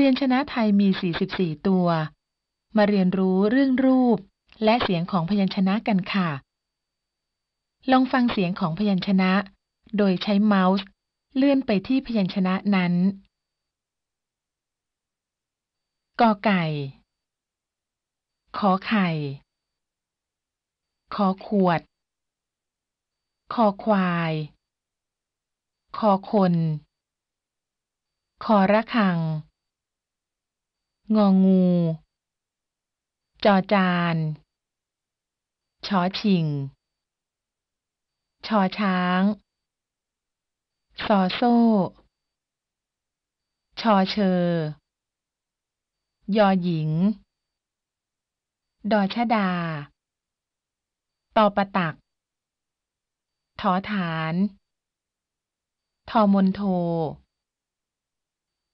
พยัญชนะไทยมี 44 ตัว มาเรียนรู้เรื่องรูปและเสียงของพยัญชนะกันค่ะ ลองฟังเสียงของพยัญชนะโดยใช้เมาส์เลื่อนไปที่พยัญชนะนั้นกอไก่ ขอไข่ ขอขวด คอควาย คอคนคอระคังงองู จอจาน ชอชิงชอช้าง ซอโซ่ ชอเชอยอหญิง ดอชดาตอประตัก ทอฐาน ทอมนโท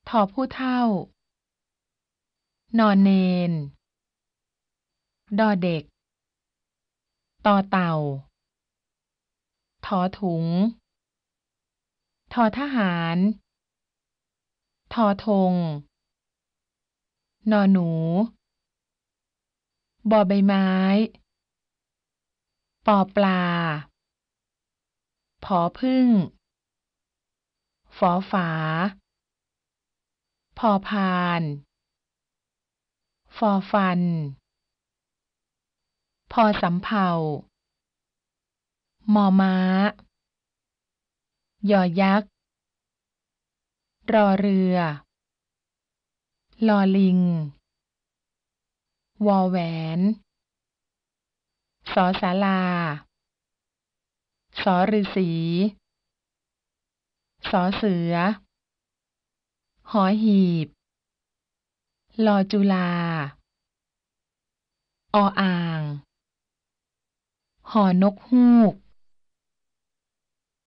ทอผู้เท่านอนเนนดอเด็กตอเต่า ทอถุง ทอทหาร ทอธงนอนหนูบอใบไม้ปอปลาผอพึ่งฝอฝา พอพานฟอฟัน พอสำเภามอม้า ยอยักษ์ รอเรือลอลิง วอแหวน สอสาลา สอฤาษีสอเสือ หอหีบลอจุลาออ่าง หอนกฮูก